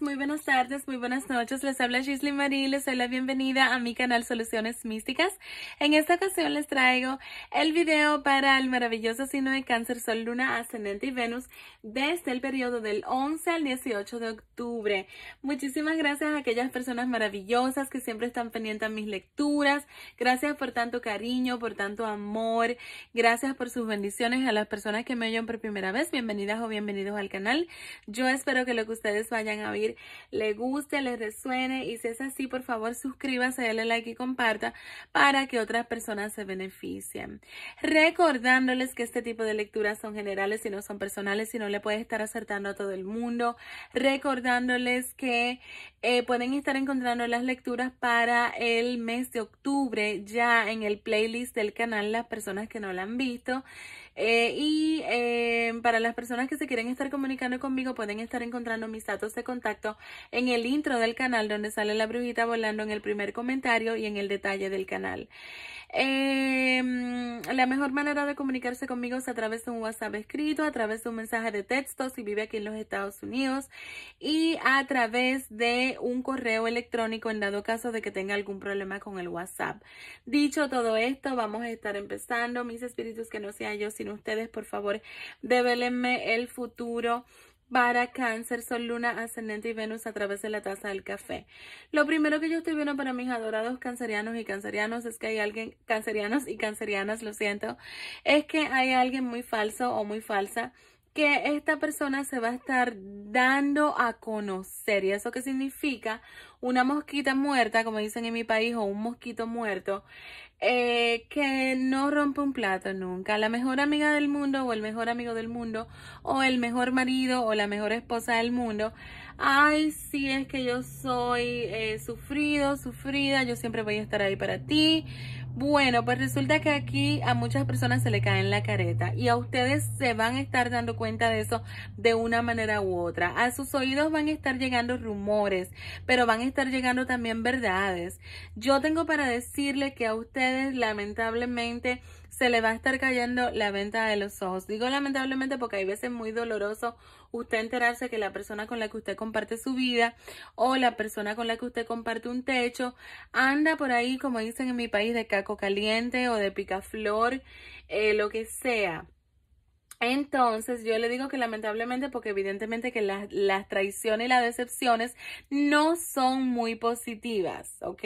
muy buenas tardes, muy buenas noches. Les habla Gisly Marie, les doy la bienvenida a mi canal Soluciones Místicas. En esta ocasión les traigo el video para el maravilloso signo de cáncer Sol, Luna, Ascendente y Venus desde el periodo del 11 al 18 de octubre. Muchísimas gracias a aquellas personas maravillosas que siempre están pendientes a mis lecturas. Gracias por tanto cariño, por tanto amor. Gracias por sus bendiciones a las personas que me oyen por primera vez. Bienvenidas o bienvenidos al canal. Yo espero que lo que ustedes vayan a ver le guste, le resuene y si es así, por favor suscríbase, dale like y comparta para que otras personas se beneficien. Recordándoles que este tipo de lecturas son generales y no son personales y no le puede estar acertando a todo el mundo. Recordándoles que eh, pueden estar encontrando las lecturas para el mes de octubre ya en el playlist del canal las personas que no la han visto. Eh, y em, para las personas que se quieren estar comunicando conmigo, pueden estar encontrando mis datos de contacto en el intro del canal, donde sale la brujita volando en el primer comentario y en el detalle del canal. Em, la mejor manera de comunicarse conmigo es a través de un WhatsApp escrito, a través de un mensaje de texto si vive aquí en los Estados Unidos y a través de un correo electrónico en dado caso de que tenga algún problema con el WhatsApp. Dicho todo esto, vamos a estar empezando. Mis espíritus, que no sea yo sino ustedes, por favor, develenme el futuro para cáncer, sol, luna, ascendente y Venus a través de la taza del café. Lo primero que yo estoy viendo para mis adorados cancerianos y cancerianos es que hay alguien, cancerianos y cancerianas, lo siento, es que hay alguien muy falso o muy falsa que esta persona se va a estar dando a conocer. ¿Y eso qué significa? Una mosquita muerta, como dicen en mi país, o un mosquito muerto, eh, que no rompe un plato nunca. La mejor amiga del mundo, o el mejor amigo del mundo, o el mejor marido, o la mejor esposa del mundo. Ay, si es que yo soy eh, sufrido, sufrida, yo siempre voy a estar ahí para ti bueno, pues resulta que aquí a muchas personas se le cae en la careta y a ustedes se van a estar dando cuenta de eso de una manera u otra. A sus oídos van a estar llegando rumores, pero van a estar llegando también verdades. Yo tengo para decirle que a ustedes lamentablemente se le va a estar cayendo la venta de los ojos. Digo lamentablemente porque hay veces muy doloroso usted enterarse que la persona con la que usted comparte su vida o la persona con la que usted comparte un techo anda por ahí, como dicen en mi país, de caco caliente o de picaflor, eh, lo que sea. Entonces yo le digo que lamentablemente, porque evidentemente que las, las, traiciones y las decepciones no son muy positivas, ¿ok?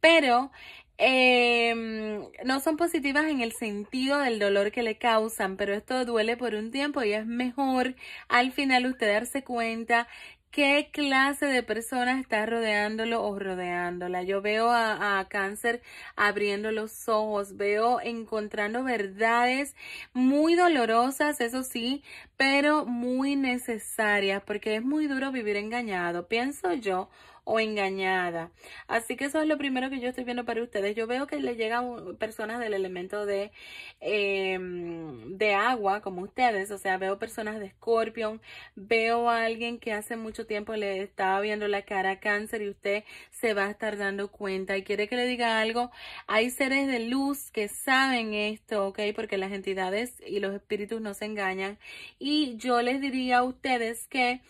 Pero Em, no son positivas en el sentido del dolor que le causan, pero esto duele por un tiempo y es mejor al final usted darse cuenta qué clase de persona está rodeándolo o rodeándola. Yo veo a, cáncer abriendo los ojos, veo encontrando verdades muy dolorosas, eso sí, pero muy necesarias, porque es muy duro vivir engañado, pienso yo o engañada. Así que eso es lo primero que yo estoy viendo para ustedes. Yo veo que le llegan personas del elemento de, em, de agua, como ustedes. O sea, veo personas de escorpión, Veo a alguien que hace mucho tiempo le estaba viendo la cara cáncer y usted se va a estar dando cuenta y quiere que le diga algo. Hay seres de luz que saben esto, ¿ok? Porque las entidades y los espíritus no se engañan. Y yo les diría a ustedes que...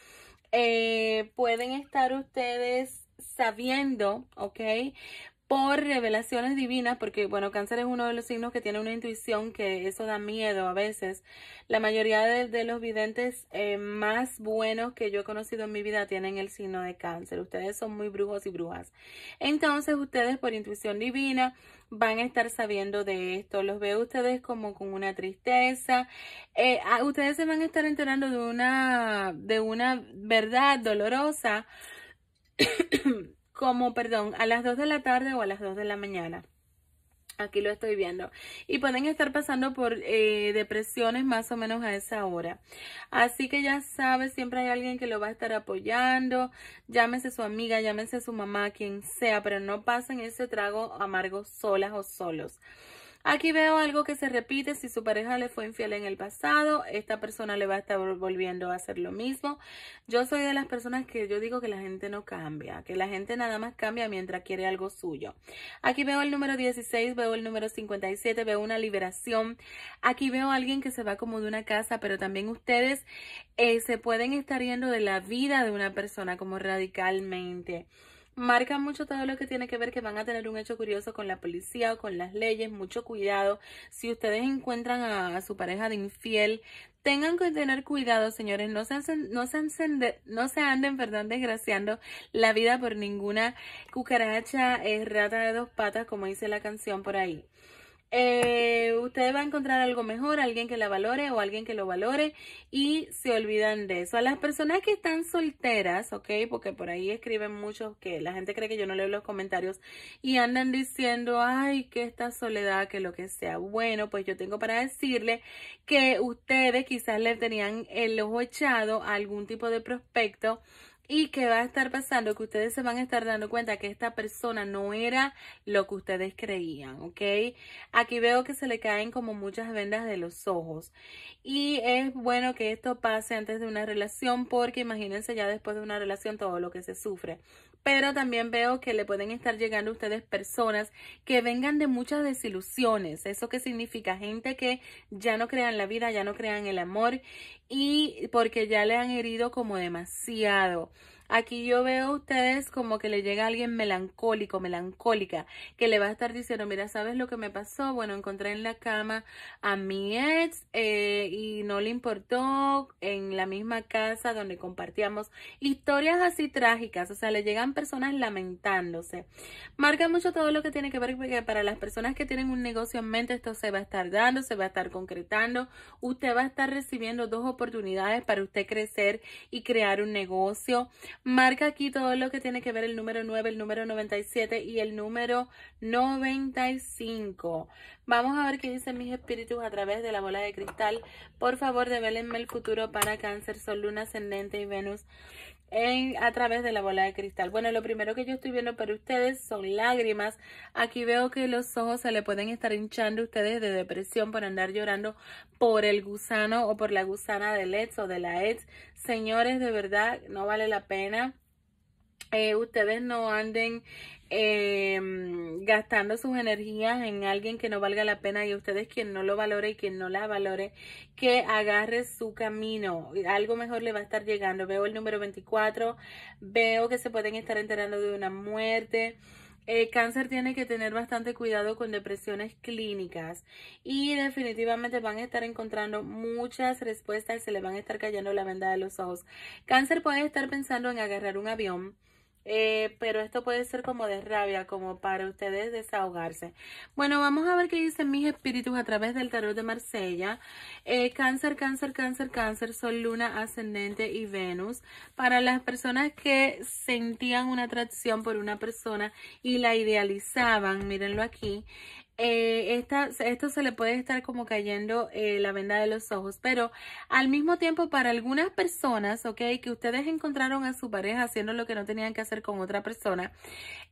Eh, pueden estar ustedes sabiendo, ¿ok? por revelaciones divinas, porque bueno, cáncer es uno de los signos que tiene una intuición que eso da miedo a veces. La mayoría de, los videntes eh, más buenos que yo he conocido en mi vida tienen el signo de cáncer. Ustedes son muy brujos y brujas. Entonces ustedes por intuición divina van a estar sabiendo de esto. Los veo ustedes como con una tristeza. Eh, ustedes se van a estar enterando de una, de una verdad dolorosa. como, perdón, a las 2 de la tarde o a las 2 de la mañana. Aquí lo estoy viendo. Y pueden estar pasando por eh, depresiones más o menos a esa hora. Así que ya sabes, siempre hay alguien que lo va a estar apoyando. Llámese su amiga, llámese su mamá, quien sea, pero no pasen ese trago amargo solas o solos. Aquí veo algo que se repite. Si su pareja le fue infiel en el pasado, esta persona le va a estar volviendo a hacer lo mismo. Yo soy de las personas que yo digo que la gente no cambia, que la gente nada más cambia mientras quiere algo suyo. Aquí veo el número 16, veo el número 57, veo una liberación. Aquí veo a alguien que se va como de una casa, pero también ustedes eh, se pueden estar yendo de la vida de una persona como radicalmente marca mucho todo lo que tiene que ver que van a tener un hecho curioso con la policía o con las leyes, mucho cuidado. Si ustedes encuentran a, su pareja de infiel, tengan que tener cuidado, señores, no se, no se, anden, perdón, desgraciando la vida por ninguna cucaracha, es eh, rata de dos patas, como dice la canción por ahí. Eh, usted va a encontrar algo mejor, alguien que la valore o alguien que lo valore y se olvidan de eso. A las personas que están solteras, ok, porque por ahí escriben muchos que la gente cree que yo no leo los comentarios y andan diciendo, ay, que esta soledad, que lo que sea. Bueno, pues yo tengo para decirle que ustedes quizás le tenían el ojo echado a algún tipo de prospecto y qué va a estar pasando que ustedes se van a estar dando cuenta que esta persona no era lo que ustedes creían, ¿ok? Aquí veo que se le caen como muchas vendas de los ojos y es bueno que esto pase antes de una relación porque imagínense ya después de una relación todo lo que se sufre, pero también veo que le pueden estar llegando a ustedes personas que vengan de muchas desilusiones. ¿Eso que significa? Gente que ya no crean la vida, ya no crean el amor y porque ya le han herido como demasiado. Aquí yo veo a ustedes como que le llega alguien melancólico, melancólica, que le va a estar diciendo, mira, ¿sabes lo que me pasó? Bueno, encontré en la cama a mi ex eh, y no le importó en la misma casa donde compartíamos historias así trágicas. O sea, le llegan personas lamentándose. Marca mucho todo lo que tiene que ver porque para las personas que tienen un negocio en mente, esto se va a estar dando, se va a estar concretando. Usted va a estar recibiendo dos oportunidades para usted crecer y crear un negocio. Marca aquí todo lo que tiene que ver el número 9, el número 97 y el número 95. Vamos a ver qué dicen mis espíritus a través de la bola de cristal. Por favor, devélenme el futuro para cáncer, sol, luna, ascendente y Venus en, a través de la bola de cristal. Bueno, lo primero que yo estoy viendo para ustedes son lágrimas. Aquí veo que los ojos se le pueden estar hinchando a ustedes de depresión por andar llorando por el gusano o por la gusana del ex o de la ex. Señores, de verdad, no vale la pena. Eh, ustedes no anden Em, gastando sus energías en alguien que no valga la pena y ustedes quien no lo valore y quien no la valore, que agarre su camino. Algo mejor le va a estar llegando. Veo el número 24, veo que se pueden estar enterando de una muerte. Eh, cáncer tiene que tener bastante cuidado con depresiones clínicas y definitivamente van a estar encontrando muchas respuestas y se le van a estar cayendo la venda de los ojos. Cáncer puede estar pensando en agarrar un avión eh, pero esto puede ser como de rabia, como para ustedes desahogarse. Bueno, vamos a ver qué dicen mis espíritus a través del tarot de Marsella. Eh, cáncer, cáncer, cáncer, cáncer, sol, luna, ascendente y Venus. Para las personas que sentían una atracción por una persona y la idealizaban, mírenlo aquí, eh, esto se le puede estar como cayendo eh, la venda de los ojos, pero al mismo tiempo para algunas personas, ok, que ustedes encontraron a su pareja haciendo lo que no tenían que hacer con otra persona,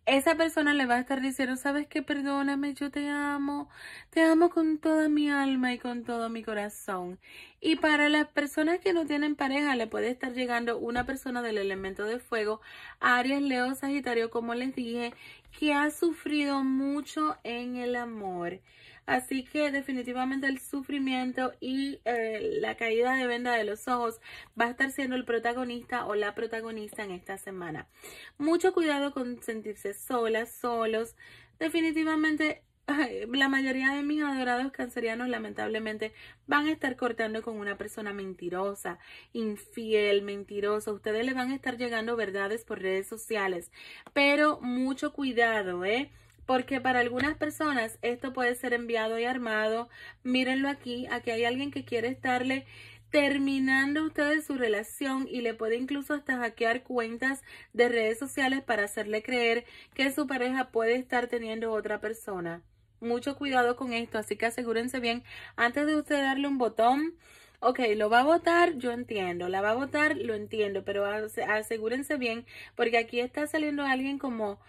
esa persona le va a estar diciendo, sabes que perdóname, yo te amo, te amo con toda mi alma y con todo mi corazón. Y para las personas que no tienen pareja, le puede estar llegando una persona del elemento de fuego, Aries, Leo, Sagitario, como les dije, que ha sufrido mucho en el amor. Así que definitivamente el sufrimiento y eh, la caída de venda de los ojos va a estar siendo el protagonista o la protagonista en esta semana. Mucho cuidado con sentirse solas, solos. Definitivamente eh, la mayoría de mis adorados cancerianos lamentablemente van a estar cortando con una persona mentirosa, infiel, mentirosa. Ustedes le van a estar llegando verdades por redes sociales, pero mucho cuidado, ¿eh? Porque para algunas personas esto puede ser enviado y armado. Mírenlo aquí, aquí hay alguien que quiere estarle terminando ustedes su relación y le puede incluso hasta hackear cuentas de redes sociales para hacerle creer que su pareja puede estar teniendo otra persona mucho cuidado con esto, así que asegúrense bien antes de usted darle un botón. Ok, lo va a votar, yo entiendo, la va a votar, lo entiendo, pero asegúrense bien porque aquí está saliendo alguien como,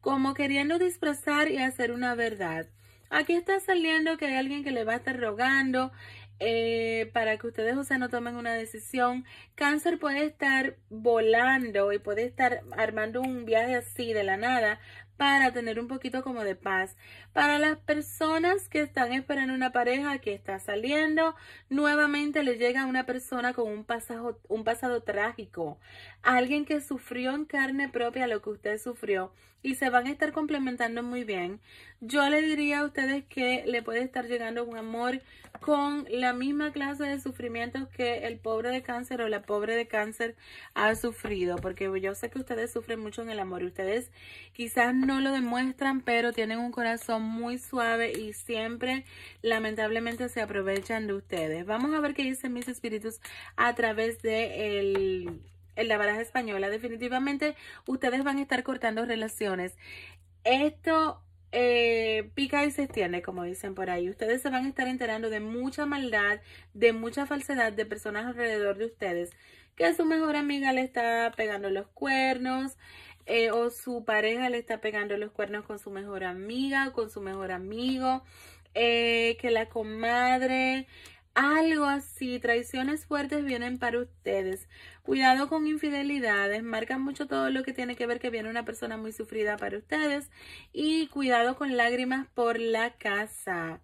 como queriendo disfrazar y hacer una verdad. Aquí está saliendo que hay alguien que le va a estar rogando, eh, para que ustedes, o sea, no tomen una decisión. Cáncer puede estar volando y puede estar armando un viaje así de la nada para tener un poquito como de paz. Para las personas que están esperando una pareja que está saliendo, nuevamente le llega una persona con un, un pasado trágico, alguien que sufrió en carne propia lo que usted sufrió y se van a estar complementando muy bien. Yo le diría a ustedes que le puede estar llegando un amor con la misma clase de sufrimientos que el pobre de cáncer o la pobre de cáncer ha sufrido, porque yo sé que ustedes sufren mucho en el amor y ustedes quizás no no lo demuestran, pero tienen un corazón muy suave y siempre lamentablemente se aprovechan de ustedes. Vamos a ver qué dicen mis espíritus a través de el, la baraja española. Definitivamente ustedes van a estar cortando relaciones. Esto eh, pica y se extiende, como dicen por ahí. Ustedes se van a estar enterando de mucha maldad, de mucha falsedad de personas alrededor de ustedes. Que su mejor amiga le está pegando los cuernos, eh, o su pareja le está pegando los cuernos con su mejor amiga, con su mejor amigo, eh, que la comadre, algo así. Traiciones fuertes vienen para ustedes. Cuidado con infidelidades, marcan mucho todo lo que tiene que ver que viene una persona muy sufrida para ustedes y cuidado con lágrimas por la casa.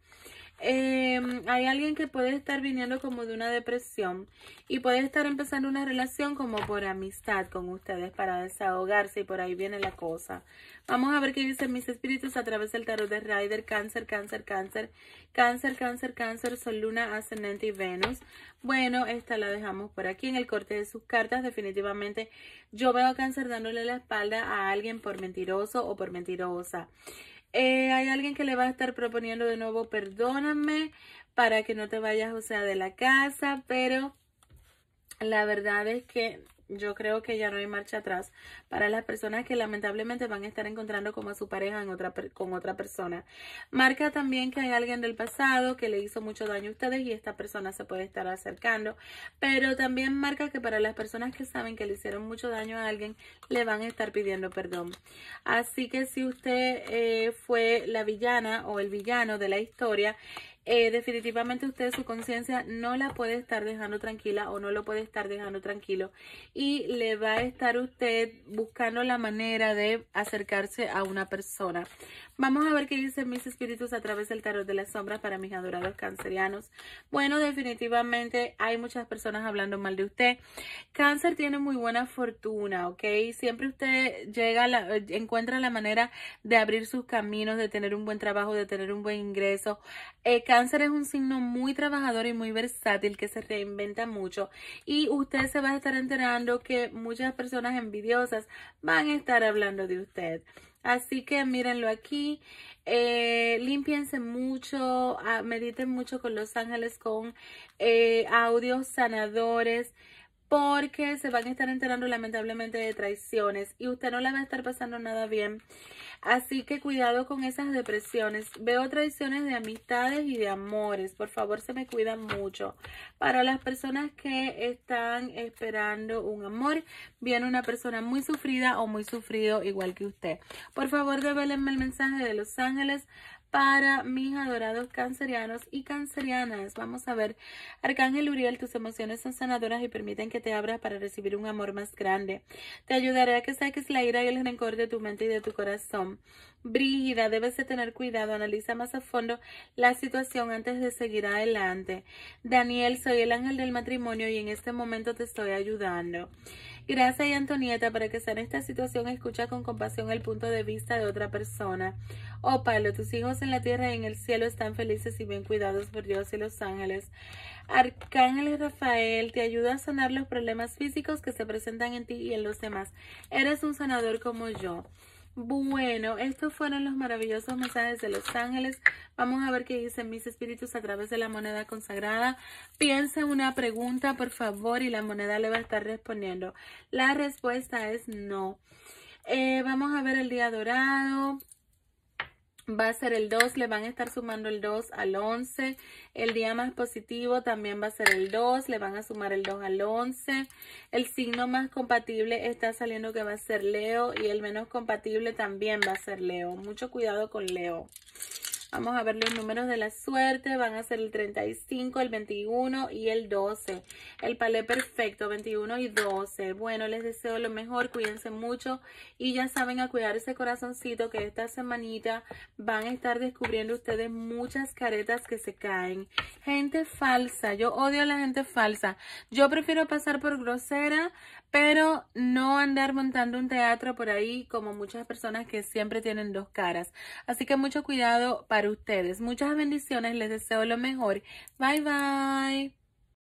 Em, hay alguien que puede estar viniendo como de una depresión y puede estar empezando una relación como por amistad con ustedes para desahogarse y por ahí viene la cosa. Vamos a ver qué dicen mis espíritus a través del tarot de Rider, cáncer, cáncer, cáncer, cáncer, cáncer, cáncer, sol, luna, ascendente y Venus. Bueno, esta la dejamos por aquí en el corte de sus cartas. Definitivamente yo veo cáncer dándole la espalda a alguien por mentiroso o por mentirosa. Eh, hay alguien que le va a estar proponiendo de nuevo, perdóname, para que no te vayas, o sea, de la casa, pero la verdad es que yo creo que ya no hay marcha atrás para las personas que lamentablemente van a estar encontrando como a su pareja en otra, con otra persona. Marca también que hay alguien del pasado que le hizo mucho daño a ustedes y esta persona se puede estar acercando. Pero también marca que para las personas que saben que le hicieron mucho daño a alguien, le van a estar pidiendo perdón. Así que si usted eh, fue la villana o el villano de la historia, eh, definitivamente usted su conciencia no la puede estar dejando tranquila o no lo puede estar dejando tranquilo y le va a estar usted buscando la manera de acercarse a una persona. Vamos a ver qué dicen mis espíritus a través del tarot de las sombras para mis adorados cancerianos. Bueno, definitivamente hay muchas personas hablando mal de usted. Cáncer tiene muy buena fortuna, ¿ok? Siempre usted llega, encuentra la manera de abrir sus caminos, de tener un buen trabajo, de tener un buen ingreso. Eh, Cáncer es un signo muy trabajador y muy versátil que se reinventa mucho y usted se va a estar enterando que muchas personas envidiosas van a estar hablando de usted. Así que mírenlo aquí, eh, limpiense mucho, ah, mediten mucho con los ángeles, con eh, audios sanadores, porque se van a estar enterando lamentablemente de traiciones y usted no la va a estar pasando nada bien. Así que cuidado con esas depresiones. Veo tradiciones de amistades y de amores. Por favor, se me cuidan mucho. Para las personas que están esperando un amor, viene una persona muy sufrida o muy sufrido igual que usted. Por favor, develenme el mensaje de los ángeles para mis adorados cancerianos y cancerianas. Vamos a ver, Arcángel Uriel, tus emociones son sanadoras y permiten que te abras para recibir un amor más grande. Te ayudaré a que saques la ira y el rencor de tu mente y de tu corazón. Brígida, debes de tener cuidado, analiza más a fondo la situación antes de seguir adelante. Daniel, soy el ángel del matrimonio y en este momento te estoy ayudando. Gracias Antonieta, para que sea en esta situación escucha con compasión el punto de vista de otra persona. Oh Pablo, tus hijos en la tierra y en el cielo están felices y bien cuidados por Dios y los ángeles. Arcángel Rafael te ayuda a sanar los problemas físicos que se presentan en ti y en los demás. Eres un sanador como yo. Bueno, estos fueron los maravillosos mensajes de los ángeles. Vamos a ver qué dicen mis espíritus a través de la moneda consagrada. Piensa una pregunta, por favor, y la moneda le va a estar respondiendo. La respuesta es no. Eh, vamos a ver el día dorado va a ser el 2, le van a estar sumando el 2 al 11. El día más positivo también va a ser el 2, le van a sumar el 2 al 11. El signo más compatible está saliendo que va a ser Leo y el menos compatible también va a ser Leo. Mucho cuidado con Leo. Vamos a ver los números de la suerte. Van a ser el 35, el 21 y el 12. El palé perfecto, 21 y 12. Bueno, les deseo lo mejor. Cuídense mucho. Y ya saben a cuidar ese corazoncito que esta semanita van a estar descubriendo ustedes muchas caretas que se caen. Gente falsa. Yo odio a la gente falsa. Yo prefiero pasar por grosera, pero no andar montando un teatro por ahí como muchas personas que siempre tienen dos caras. Así que mucho cuidado para ustedes. Muchas bendiciones, les deseo lo mejor. Bye bye.